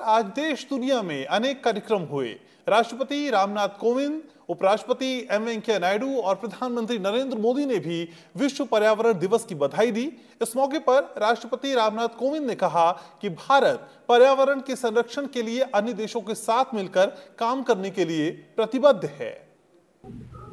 आज देश दुनिया में अनेक कार्यक्रम हुए राष्ट्रपति रामनाथ कोविंद उपराष्ट्रपति एम वेंकैया नायडू और प्रधानमंत्री नरेंद्र मोदी ने भी विश्व पर्यावरण दिवस की बधाई दी इस मौके पर राष्ट्रपति रामनाथ कोविंद ने कहा कि भारत पर्यावरण के संरक्षण के लिए अन्य देशों के साथ मिलकर काम करने के लिए प्रतिबद्ध है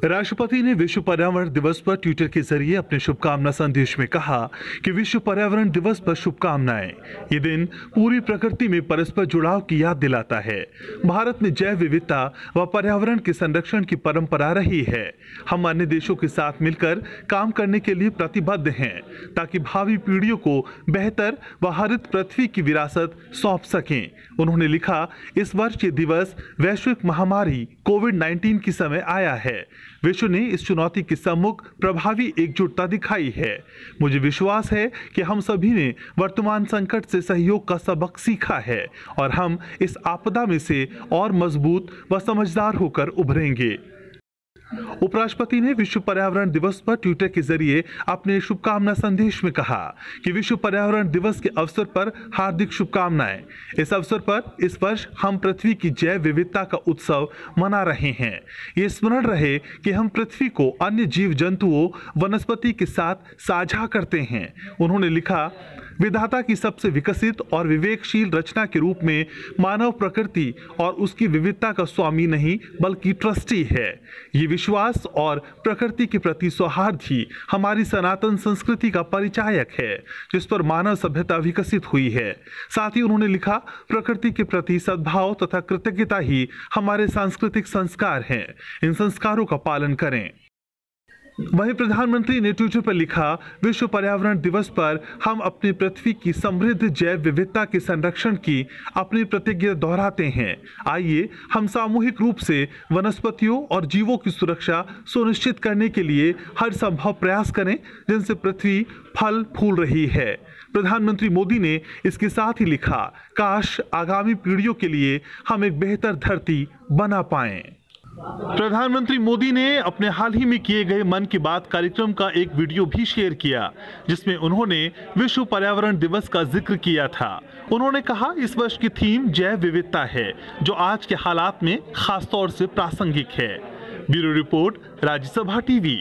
राष्ट्रपति ने विश्व पर्यावरण दिवस पर ट्विटर के जरिए अपने शुभकामना संदेश में कहा कि विश्व पर्यावरण दिवस पर शुभकामनाएं ये दिन पूरी प्रकृति में परस्पर जुड़ाव की याद दिलाता है भारत में जैव विविधता व पर्यावरण के संरक्षण की परंपरा रही है हम अन्य देशों के साथ मिलकर काम करने के लिए प्रतिबद्ध हैं ताकि भावी पीढ़ियों को बेहतर व हरित पृथ्वी की विरासत सौंप सकें उन्होंने लिखा इस वर्ष ये दिवस वैश्विक महामारी कोविड 19 के समय आया है विश्व ने इस चुनौती की सम्मुख प्रभावी एकजुटता दिखाई है मुझे विश्वास है कि हम सभी ने वर्तमान संकट से सहयोग का सबक सीखा है और हम इस आपदा में से और मजबूत व समझदार होकर उभरेंगे उपराष्ट्रपति ने विश्व पर्यावरण दिवस पर ट्विटर के जरिए अपने शुभकामना संदेश में कहा कि विश्व पर्यावरण दिवस के अवसर पर हार्दिक शुभकामनाएं इस अवसर पर इस वर्ष हम पृथ्वी की जैव विविधता का उत्सव मना रहे हैं ये स्मरण रहे कि हम पृथ्वी को अन्य जीव जंतुओं वनस्पति के साथ साझा करते हैं उन्होंने लिखा विधाता की सबसे विकसित और विवेकशील रचना के रूप में मानव प्रकृति और उसकी विविधता का स्वामी नहीं बल्कि ट्रस्टी है ये विश्वास और प्रकृति के प्रति सौहार्द ही हमारी सनातन संस्कृति का परिचायक है जिस पर मानव सभ्यता विकसित हुई है साथ ही उन्होंने लिखा प्रकृति के प्रति सद्भाव तथा कृतज्ञता ही हमारे सांस्कृतिक संस्कार हैं इन संस्कारों का पालन करें वहीं प्रधानमंत्री ने ट्विटर पर लिखा विश्व पर्यावरण दिवस पर हम अपनी पृथ्वी की समृद्ध जैव विविधता के संरक्षण की अपनी प्रतिज्ञा दोहराते हैं आइए हम सामूहिक रूप से वनस्पतियों और जीवों की सुरक्षा सुनिश्चित करने के लिए हर संभव प्रयास करें जिनसे पृथ्वी फल फूल रही है प्रधानमंत्री मोदी ने इसके साथ ही लिखा काश आगामी पीढ़ियों के लिए हम एक बेहतर धरती बना पाएं प्रधानमंत्री मोदी ने अपने हाल ही में किए गए मन की बात कार्यक्रम का एक वीडियो भी शेयर किया जिसमें उन्होंने विश्व पर्यावरण दिवस का जिक्र किया था उन्होंने कहा इस वर्ष की थीम जैव विविधता है जो आज के हालात में खासतौर से प्रासंगिक है ब्यूरो रिपोर्ट राज्यसभा टीवी